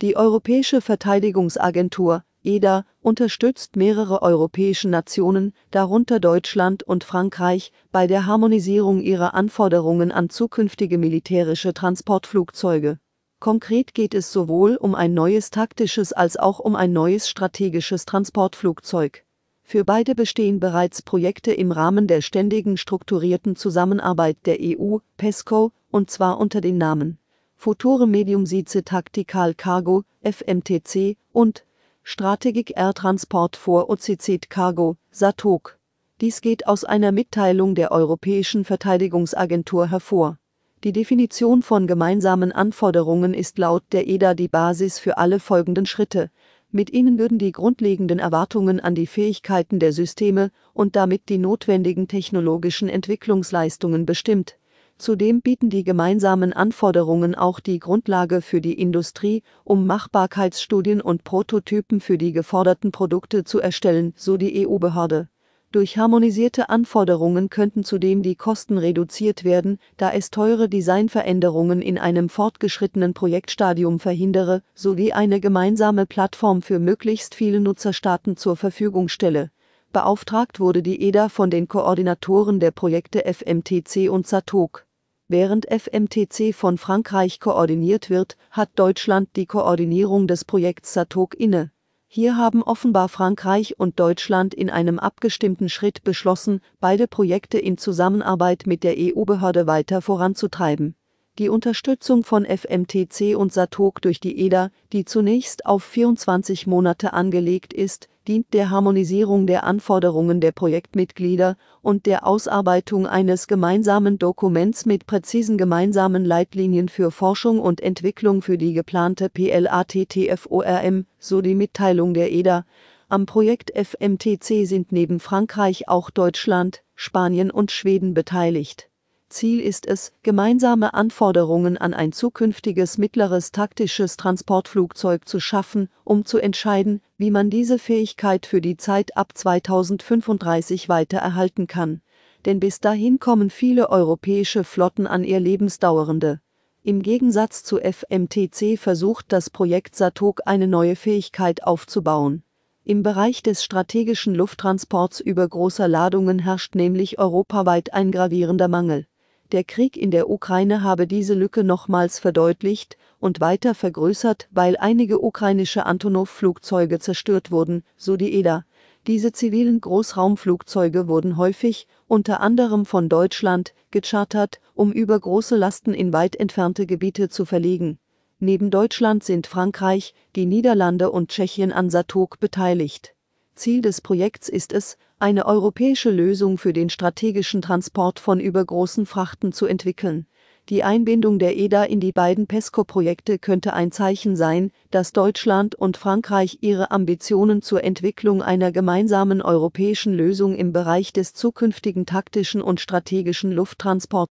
Die Europäische Verteidigungsagentur EDA unterstützt mehrere europäische Nationen, darunter Deutschland und Frankreich, bei der Harmonisierung ihrer Anforderungen an zukünftige militärische Transportflugzeuge. Konkret geht es sowohl um ein neues taktisches als auch um ein neues strategisches Transportflugzeug. Für beide bestehen bereits Projekte im Rahmen der ständigen strukturierten Zusammenarbeit der EU, PESCO, und zwar unter den Namen Future Medium Size Taktikal Cargo, FMTC und Strategic Air Transport for OCC Cargo, SATOC. Dies geht aus einer Mitteilung der Europäischen Verteidigungsagentur hervor. Die Definition von gemeinsamen Anforderungen ist laut der EDA die Basis für alle folgenden Schritte. Mit ihnen würden die grundlegenden Erwartungen an die Fähigkeiten der Systeme und damit die notwendigen technologischen Entwicklungsleistungen bestimmt Zudem bieten die gemeinsamen Anforderungen auch die Grundlage für die Industrie, um Machbarkeitsstudien und Prototypen für die geforderten Produkte zu erstellen, so die EU-Behörde. Durch harmonisierte Anforderungen könnten zudem die Kosten reduziert werden, da es teure Designveränderungen in einem fortgeschrittenen Projektstadium verhindere, sowie eine gemeinsame Plattform für möglichst viele Nutzerstaaten zur Verfügung stelle. Beauftragt wurde die EDA von den Koordinatoren der Projekte FMTC und SATOK. Während FMTC von Frankreich koordiniert wird, hat Deutschland die Koordinierung des Projekts SATOC inne. Hier haben offenbar Frankreich und Deutschland in einem abgestimmten Schritt beschlossen, beide Projekte in Zusammenarbeit mit der EU-Behörde weiter voranzutreiben die Unterstützung von FMTC und Satok durch die EDA, die zunächst auf 24 Monate angelegt ist, dient der Harmonisierung der Anforderungen der Projektmitglieder und der Ausarbeitung eines gemeinsamen Dokuments mit präzisen gemeinsamen Leitlinien für Forschung und Entwicklung für die geplante PLATTFORM, so die Mitteilung der EDA. Am Projekt FMTC sind neben Frankreich auch Deutschland, Spanien und Schweden beteiligt Ziel ist es, gemeinsame Anforderungen an ein zukünftiges mittleres taktisches Transportflugzeug zu schaffen, um zu entscheiden, wie man diese Fähigkeit für die Zeit ab 2035 weiter erhalten kann. Denn bis dahin kommen viele europäische Flotten an ihr lebensdauernde. Im Gegensatz zu FMTC versucht das Projekt Satok eine neue Fähigkeit aufzubauen. Im Bereich des strategischen Lufttransports über großer Ladungen herrscht nämlich europaweit ein gravierender Mangel. Der Krieg in der Ukraine habe diese Lücke nochmals verdeutlicht und weiter vergrößert, weil einige ukrainische Antonov-Flugzeuge zerstört wurden, so die EDA. Diese zivilen Großraumflugzeuge wurden häufig, unter anderem von Deutschland, gechartert, um über große Lasten in weit entfernte Gebiete zu verlegen. Neben Deutschland sind Frankreich, die Niederlande und Tschechien an Satok beteiligt. Ziel des Projekts ist es, eine europäische Lösung für den strategischen Transport von übergroßen Frachten zu entwickeln. Die Einbindung der EDA in die beiden PESCO-Projekte könnte ein Zeichen sein, dass Deutschland und Frankreich ihre Ambitionen zur Entwicklung einer gemeinsamen europäischen Lösung im Bereich des zukünftigen taktischen und strategischen Lufttransports